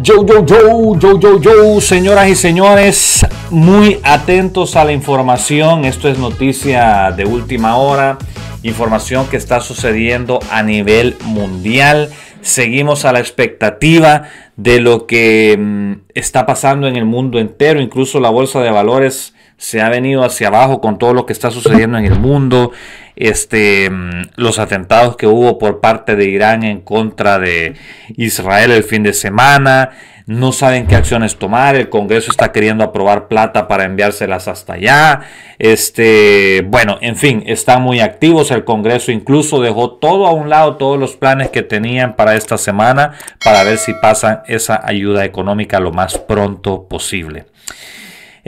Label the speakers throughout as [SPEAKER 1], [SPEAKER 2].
[SPEAKER 1] Yo, yo, yo, yo, yo, yo, señoras y señores, muy atentos a la información. Esto es noticia de última hora, información que está sucediendo a nivel mundial. Seguimos a la expectativa de lo que mm, está pasando en el mundo entero, incluso la bolsa de valores se ha venido hacia abajo con todo lo que está sucediendo en el mundo, este, mm, los atentados que hubo por parte de Irán en contra de Israel el fin de semana, no saben qué acciones tomar, el Congreso está queriendo aprobar plata para enviárselas hasta allá, este, bueno, en fin, están muy activos, el Congreso incluso dejó todo a un lado, todos los planes que tenían para esta semana, para ver si pasan esa ayuda económica lo más pronto posible.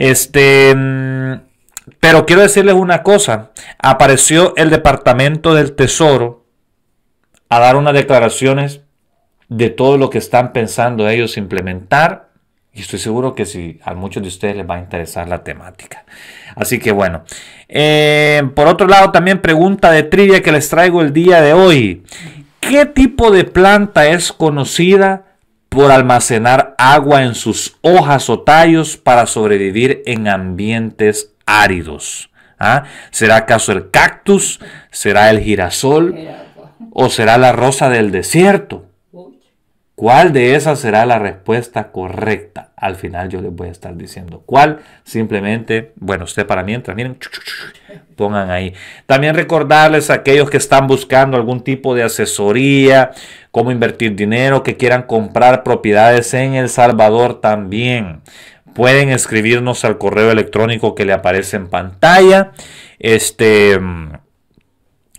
[SPEAKER 1] Este. Mm, pero quiero decirles una cosa. Apareció el Departamento del Tesoro a dar unas declaraciones de todo lo que están pensando ellos implementar. Y estoy seguro que si a muchos de ustedes les va a interesar la temática. Así que bueno. Em, por otro lado, también pregunta de trivia que les traigo el día de hoy. ¿Qué tipo de planta es conocida por almacenar agua en sus hojas o tallos para sobrevivir en ambientes áridos. ¿ah? ¿Será acaso el cactus? ¿Será el girasol? ¿O será la rosa del desierto? ¿Cuál de esas será la respuesta correcta? Al final yo les voy a estar diciendo cuál. Simplemente, bueno, usted para mientras, miren, pongan ahí. También recordarles a aquellos que están buscando algún tipo de asesoría, cómo invertir dinero, que quieran comprar propiedades en El Salvador también. Pueden escribirnos al correo electrónico que le aparece en pantalla. Este, mm,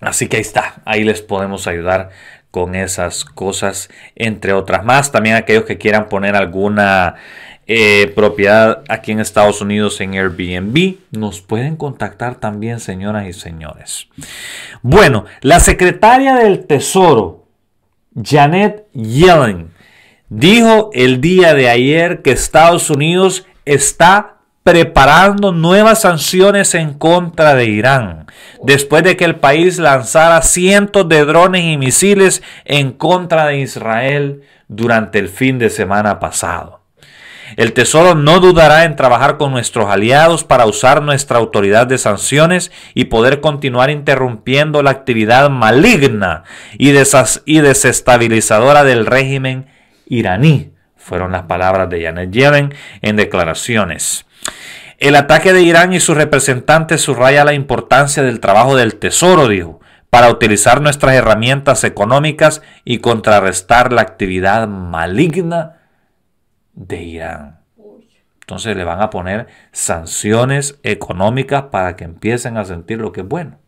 [SPEAKER 1] así que ahí está, ahí les podemos ayudar con esas cosas, entre otras más. También aquellos que quieran poner alguna eh, propiedad aquí en Estados Unidos en Airbnb, nos pueden contactar también, señoras y señores. Bueno, la secretaria del Tesoro, Janet Yellen, dijo el día de ayer que Estados Unidos está preparando nuevas sanciones en contra de Irán, después de que el país lanzara cientos de drones y misiles en contra de Israel durante el fin de semana pasado. El Tesoro no dudará en trabajar con nuestros aliados para usar nuestra autoridad de sanciones y poder continuar interrumpiendo la actividad maligna y, desestabilizadora del régimen iraní, fueron las palabras de Janet Yellen en declaraciones. El ataque de Irán y sus representantes subraya la importancia del trabajo del Tesoro, dijo, para utilizar nuestras herramientas económicas y contrarrestar la actividad maligna de Irán. Entonces le van a poner sanciones económicas para que empiecen a sentir lo que es bueno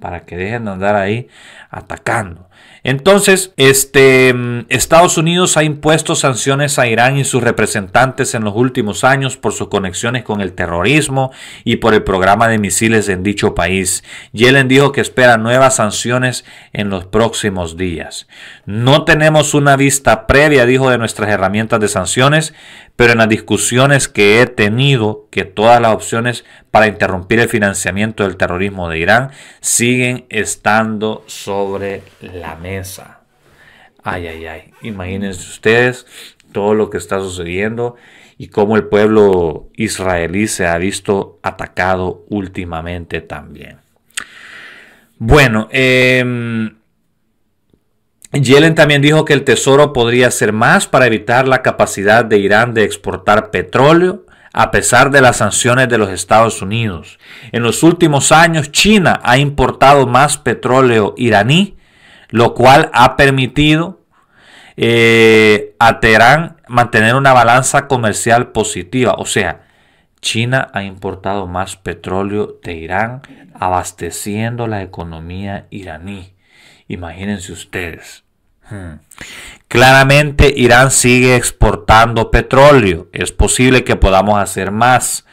[SPEAKER 1] para que dejen de andar ahí atacando. Entonces, este, mm, Estados Unidos ha impuesto sanciones a Irán y sus representantes en los últimos años por sus conexiones con el terrorismo y por el programa de misiles en dicho país. Yellen dijo que espera nuevas sanciones en los próximos días. No tenemos una vista previa, dijo, de nuestras herramientas de sanciones, pero en las discusiones que he tenido, que todas las opciones para interrumpir el financiamiento del terrorismo de Irán siguen estando sobre la mesa. Ay, ay, ay. Imagínense ustedes todo lo que está sucediendo y cómo el pueblo israelí se ha visto atacado últimamente también. Bueno, eh, Yellen también dijo que el Tesoro podría hacer más para evitar la capacidad de Irán de exportar petróleo a pesar de las sanciones de los Estados Unidos. En los últimos años China ha importado más petróleo iraní, lo cual ha permitido eh, a Teherán mantener una balanza comercial positiva. O sea, China ha importado más petróleo de Irán, abasteciendo la economía iraní. Imagínense ustedes. Claramente Irán sigue exportando petróleo. Es posible que podamos hacer más.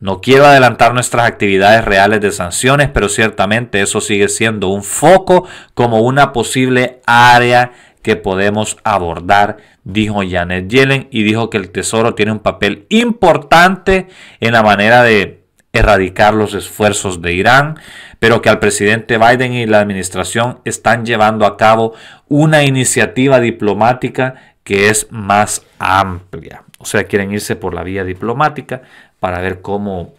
[SPEAKER 1] No quiero adelantar nuestras actividades reales de sanciones, pero ciertamente eso sigue siendo un foco como una posible área que podemos abordar, dijo Janet Yellen y dijo que el Tesoro tiene un papel importante en la manera de erradicar los esfuerzos de Irán, pero que al presidente Biden y la administración están llevando a cabo una iniciativa diplomática que es más amplia. O sea, quieren irse por la vía diplomática para ver cómo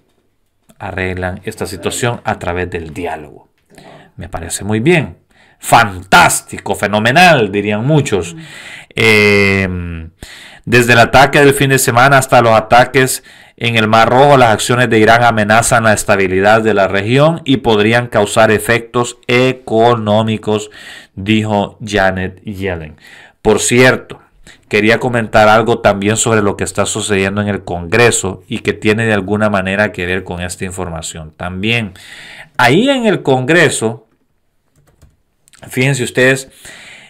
[SPEAKER 1] arreglan esta situación a través del diálogo. Me parece muy bien. Fantástico, fenomenal, dirían muchos. Em, desde el ataque del fin de semana hasta los ataques en el Mar Rojo las acciones de Irán amenazan la estabilidad de la región y podrían causar efectos económicos, dijo Janet Yellen. Por cierto, quería comentar algo también sobre lo que está sucediendo en el Congreso y que tiene de alguna manera que ver con esta información. También, ahí en el Congreso, fíjense ustedes,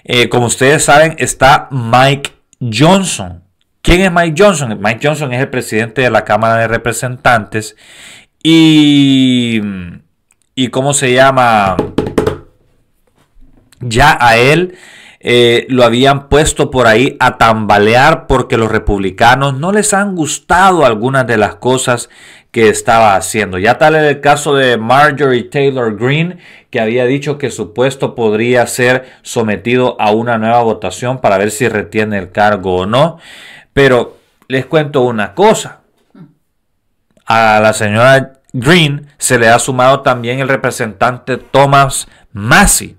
[SPEAKER 1] eh, como ustedes saben, está Mike Johnson ¿Quién es Mike Johnson? Mike Johnson es el presidente de la Cámara de Representantes y, y ¿cómo se llama? Ya a él eh, lo habían puesto por ahí a tambalear porque los republicanos no les han gustado algunas de las cosas que estaba haciendo. Ya tal en el caso de Marjorie Taylor Greene, que había dicho que su puesto podría ser sometido a una nueva votación para ver si retiene el cargo o no. Pero les cuento una cosa. A la señora Green se le ha sumado también el representante Thomas Massey,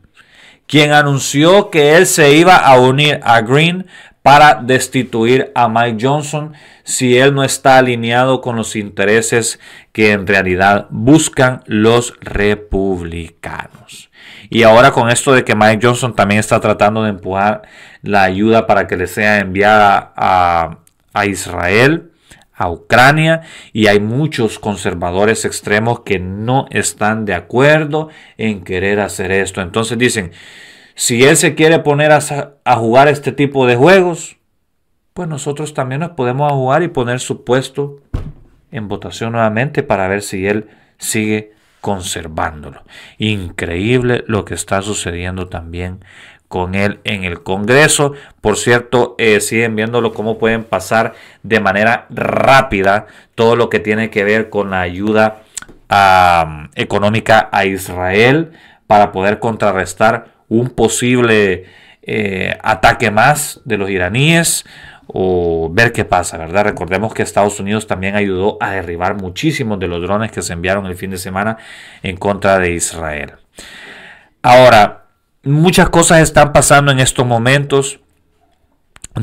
[SPEAKER 1] quien anunció que él se iba a unir a Green para destituir a Mike Johnson si él no está alineado con los intereses que en realidad buscan los republicanos. Y ahora con esto de que Mike Johnson también está tratando de empujar la ayuda para que le sea enviada a, Israel, a Ucrania, y hay muchos conservadores extremos que no están de acuerdo en querer hacer esto. Entonces dicen, si él se quiere poner a, jugar este tipo de juegos, pues nosotros también nos podemos jugar y poner su puesto en votación nuevamente para ver si él sigue conservándolo. Increíble lo que está sucediendo también con él en el Congreso. Por cierto, eh, siguen viéndolo cómo pueden pasar de manera rápida todo lo que tiene que ver con la ayuda económica a Israel para poder contrarrestar un posible eh, ataque más de los iraníes o ver qué pasa, ¿verdad? Recordemos que Estados Unidos también ayudó a derribar muchísimos de los drones que se enviaron el fin de semana en contra de Israel. Ahora, muchas cosas están pasando en estos momentos.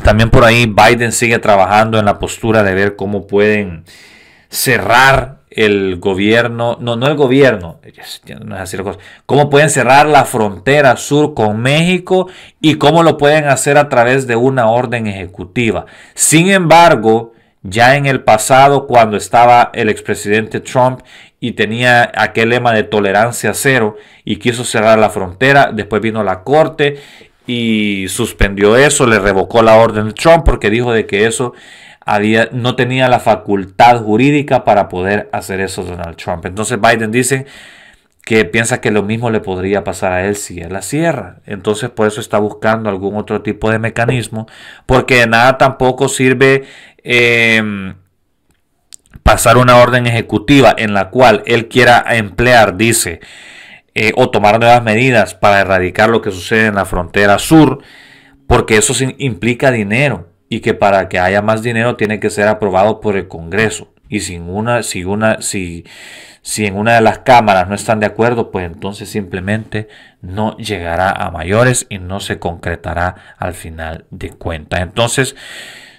[SPEAKER 1] También por ahí Biden sigue trabajando en la postura de ver cómo pueden cerrar el gobierno, no, no el gobierno, no es así la cosa, cómo pueden cerrar la frontera sur con México y cómo lo pueden hacer a través de una orden ejecutiva. Sin embargo, ya en el pasado, cuando estaba el expresidente Trump y tenía aquel lema de tolerancia cero y quiso cerrar la frontera, después vino la corte y suspendió eso, le revocó la orden de Trump porque dijo de que eso no tenía la facultad jurídica para poder hacer eso Donald Trump. Entonces Biden dice que piensa que lo mismo le podría pasar a él si él la sierra Entonces por eso está buscando algún otro tipo de mecanismo, porque de nada tampoco sirve em, pasar una orden ejecutiva en la cual él quiera emplear, dice, eh, o tomar nuevas medidas para erradicar lo que sucede en la frontera sur, porque eso implica dinero y que para que haya más dinero tiene que ser aprobado por el Congreso. Y sin una, si, una, si, si en una de las cámaras no están de acuerdo, pues entonces simplemente no llegará a mayores y no se concretará al final de cuentas. Entonces,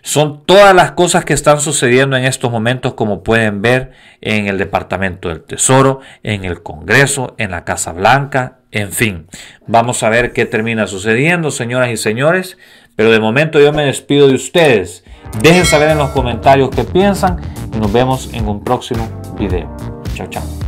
[SPEAKER 1] son todas las cosas que están sucediendo en estos momentos, como pueden ver, en el Departamento del Tesoro, en el Congreso, en la Casa Blanca, en fin. Vamos a ver qué termina sucediendo, señoras y señores. Pero de momento yo me despido de ustedes. Dejen saber en los comentarios qué piensan y nos vemos en un próximo video. Chao, chao.